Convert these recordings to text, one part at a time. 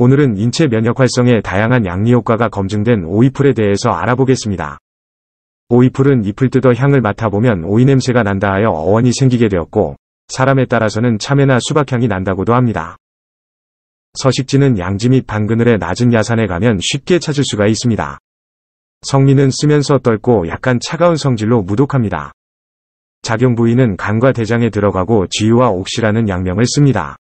오늘은 인체 면역 활성의 다양한 양리 효과가 검증된 오이풀에 대해서 알아보겠습니다. 오이풀은 잎을 뜯어 향을 맡아보면 오이 냄새가 난다 하여 어원이 생기게 되었고 사람에 따라서는 참외나 수박향이 난다고도 합니다. 서식지는 양지 및 방그늘의 낮은 야산에 가면 쉽게 찾을 수가 있습니다. 성미는 쓰면서 떫고 약간 차가운 성질로 무독합니다. 작용 부위는 간과 대장에 들어가고 지유와 옥시라는 양명을 씁니다.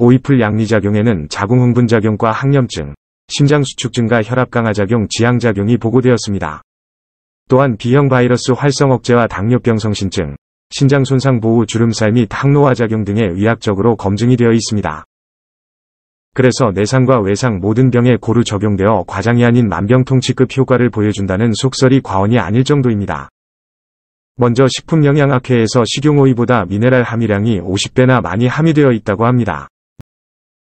오이풀 양리작용에는 자궁흥분작용과 항염증, 심장수축증과 혈압강화작용, 지향작용이 보고되었습니다. 또한 B형 바이러스 활성 억제와 당뇨병 성신증, 신장 손상 보호 주름살 및 항노화 작용 등에 의학적으로 검증이 되어 있습니다. 그래서 내상과 외상 모든 병에 고루 적용되어 과장이 아닌 만병통치급 효과를 보여준다는 속설이 과언이 아닐 정도입니다. 먼저 식품영양학회에서 식용오이보다 미네랄 함유량이 50배나 많이 함유되어 있다고 합니다.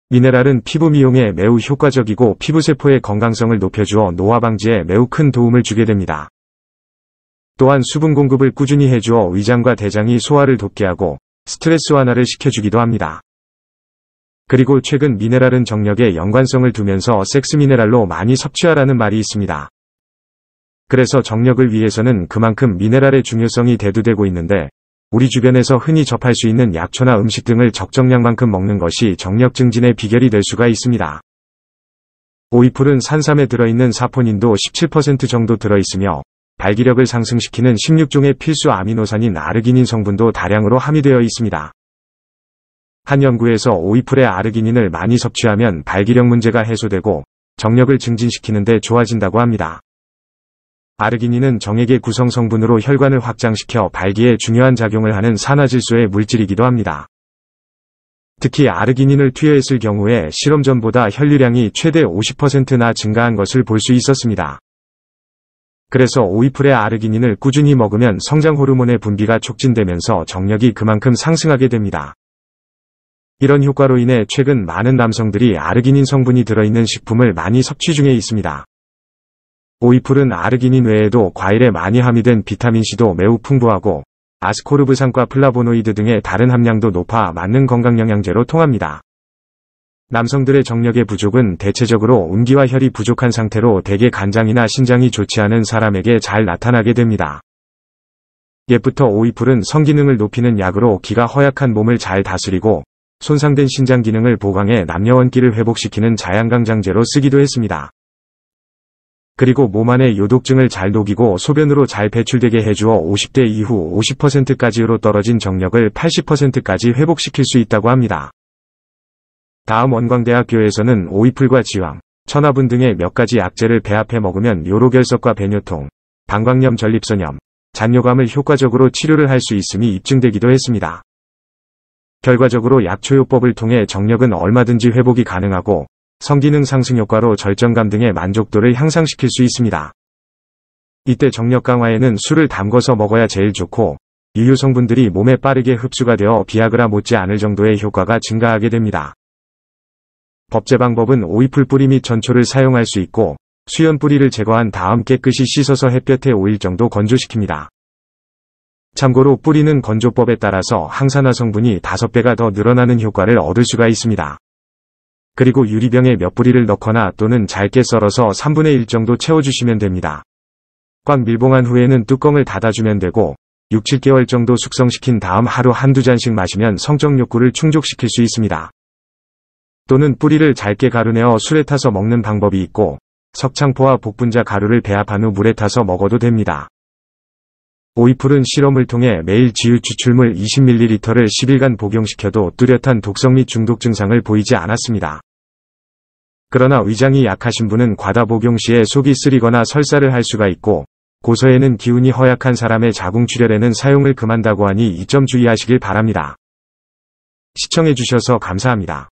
미네랄은 피부 미용에 매우 효과적이고 피부세포의 건강성을 높여주어 노화 방지에 매우 큰 도움을 주게 됩니다. 또한 수분 공급을 꾸준히 해주어 위장과 대장이 소화를 돕게 하고 스트레스 완화를 시켜주기도 합니다. 그리고 최근 미네랄은 정력에 연관성을 두면서 섹스 미네랄로 많이 섭취하라는 말이 있습니다. 그래서 정력을 위해서는 그만큼 미네랄의 중요성이 대두되고 있는데 우리 주변에서 흔히 접할 수 있는 약초나 음식 등을 적정량만큼 먹는 것이 정력 증진의 비결이 될 수가 있습니다. 오이풀은 산삼에 들어있는 사포닌도 17% 정도 들어있으며 발기력을 상승시키는 16종의 필수 아미노산인 아르기닌 성분도 다량으로 함유되어 있습니다. 한 연구에서 오이풀의 아르기닌을 많이 섭취하면 발기력 문제가 해소되고 정력을 증진시키는데 좋아진다고 합니다. 아르기닌은 정액의 구성 성분으로 혈관을 확장시켜 발기에 중요한 작용을 하는 산화질소의 물질이기도 합니다. 특히 아르기닌을 투여했을 경우에 실험 전보다 혈류량이 최대 50%나 증가한 것을 볼 수 있었습니다. 그래서 오이풀의 아르기닌을 꾸준히 먹으면 성장 호르몬의 분비가 촉진되면서 정력이 그만큼 상승하게 됩니다. 이런 효과로 인해 최근 많은 남성들이 아르기닌 성분이 들어있는 식품을 많이 섭취 중에 있습니다. 오이풀은 아르기닌 외에도 과일에 많이 함유된 비타민C도 매우 풍부하고 아스코르브산과 플라보노이드 등의 다른 함량도 높아 맞는 건강영양제로 통합니다. 남성들의 정력의 부족은 대체적으로 운기와 혈이 부족한 상태로 대개 간장이나 신장이 좋지 않은 사람에게 잘 나타나게 됩니다. 옛부터 오이풀은 성기능을 높이는 약으로 기가 허약한 몸을 잘 다스리고 손상된 신장 기능을 보강해 남녀원기를 회복시키는 자양강장제로 쓰기도 했습니다. 그리고 몸 안의 요독증을 잘 녹이고 소변으로 잘 배출되게 해주어 50대 이후 50%까지로 떨어진 정력을 80%까지 회복시킬 수 있다고 합니다. 다음 원광대학교에서는 오이풀과 지황, 천화분 등의 몇 가지 약재를 배합해 먹으면 요로결석과 배뇨통, 방광염 전립선염, 잔뇨감을 효과적으로 치료를 할 수 있음이 입증되기도 했습니다. 결과적으로 약초요법을 통해 정력은 얼마든지 회복이 가능하고 성기능 상승 효과로 절정감 등의 만족도를 향상시킬 수 있습니다. 이때 정력 강화에는 술을 담궈서 먹어야 제일 좋고 유효 성분들이 몸에 빠르게 흡수가 되어 비아그라 못지 않을 정도의 효과가 증가하게 됩니다. 법제 방법은 오이풀 뿌리 및 전초를 사용할 수 있고 수연 뿌리를 제거한 다음 깨끗이 씻어서 햇볕에 5일 정도 건조시킵니다. 참고로 뿌리는 건조법에 따라서 항산화 성분이 5배가 더 늘어나는 효과를 얻을 수가 있습니다. 그리고 유리병에 몇 뿌리를 넣거나 또는 잘게 썰어서 3분의 1 정도 채워주시면 됩니다. 꽉 밀봉한 후에는 뚜껑을 닫아주면 되고 6, 7개월 정도 숙성시킨 다음 하루 한두 잔씩 마시면 성적 욕구를 충족시킬 수 있습니다. 또는 뿌리를 잘게 가루내어 술에 타서 먹는 방법이 있고 석창포와 복분자 가루를 배합한 후 물에 타서 먹어도 됩니다. 오이풀은 실험을 통해 매일 지유 추출물 20ml를 10일간 복용시켜도 뚜렷한 독성 및 중독 증상을 보이지 않았습니다. 그러나 위장이 약하신 분은 과다 복용 시에 속이 쓰리거나 설사를 할 수가 있고 고소에는 기운이 허약한 사람의 자궁 출혈에는 사용을 금한다고 하니 이점 주의하시길 바랍니다. 시청해주셔서 감사합니다.